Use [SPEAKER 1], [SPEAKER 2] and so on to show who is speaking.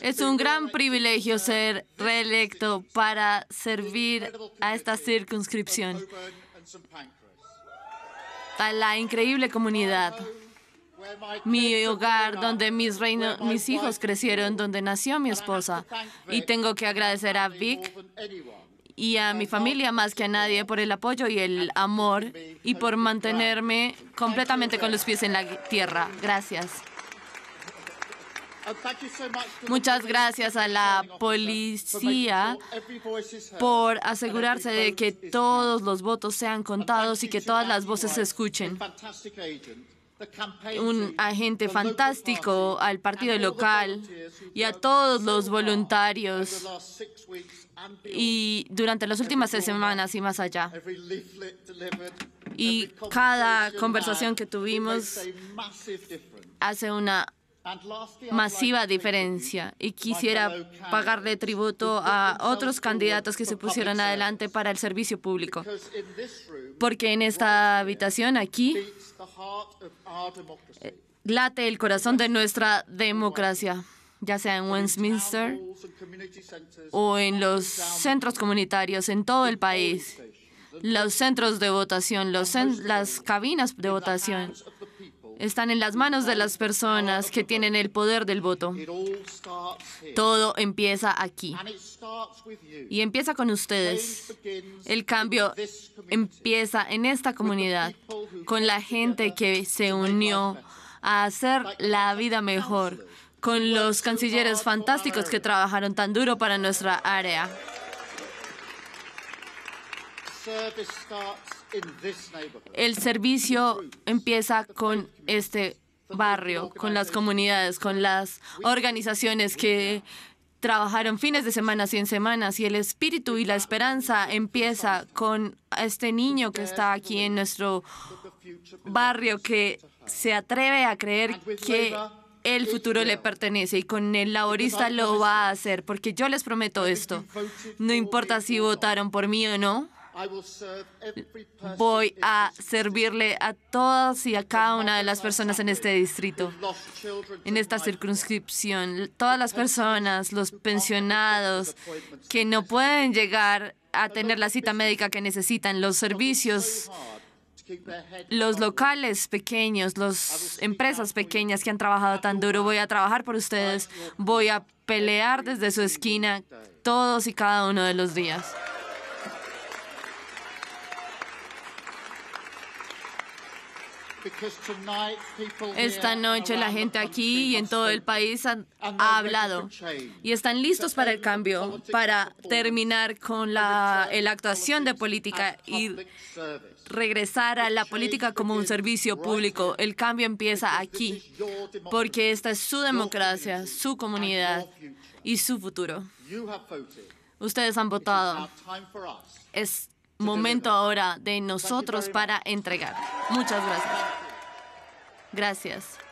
[SPEAKER 1] Es un gran privilegio ser reelecto para servir a esta circunscripción, a la increíble comunidad, mi hogar, donde mis, mis hijos crecieron, donde nació mi esposa. Y tengo que agradecer a Vic y a mi familia más que a nadie por el apoyo y el amor y por mantenerme completamente con los pies en la tierra. Gracias. Muchas gracias a la policía por asegurarse de que todos los votos sean contados y que todas las voces se escuchen. Un agente fantástico al partido local y a todos los voluntarios y durante las últimas seis semanas y más allá. Y cada conversación que tuvimos hace una masiva diferencia y quisiera pagarle tributo a otros candidatos que se pusieron adelante para el servicio público, porque en esta habitación aquí eh, late el corazón de nuestra democracia ya sea en Westminster o en los centros comunitarios en todo el país, los centros de votación, los las cabinas de votación están en las manos de las personas que tienen el poder del voto. Todo empieza aquí. Y empieza con ustedes. El cambio empieza en esta comunidad, con la gente que se unió a hacer la vida mejor, con los cancilleres fantásticos que trabajaron tan duro para nuestra área. El servicio empieza con este barrio, con las comunidades, con las organizaciones que trabajaron fines de semana, en semanas, y el espíritu y la esperanza empieza con este niño que está aquí en nuestro barrio, que se atreve a creer que el futuro le pertenece y con el laborista lo va a hacer, porque yo les prometo esto, no importa si votaron por mí o no, Voy a servirle a todas y a cada una de las personas en este distrito, en esta circunscripción. Todas las personas, los pensionados que no pueden llegar a tener la cita médica que necesitan, los servicios los locales pequeños, las empresas pequeñas que han trabajado tan duro. Voy a trabajar por ustedes, voy a pelear desde su esquina todos y cada uno de los días. Esta noche la gente aquí y en todo el país ha hablado y están listos para el cambio, para terminar con la, actuación de política y regresar a la política como un servicio público. El cambio empieza aquí, porque esta es su democracia, su comunidad y su futuro. Ustedes han votado. Es momento ahora de nosotros para entregar. Muchas gracias. Gracias.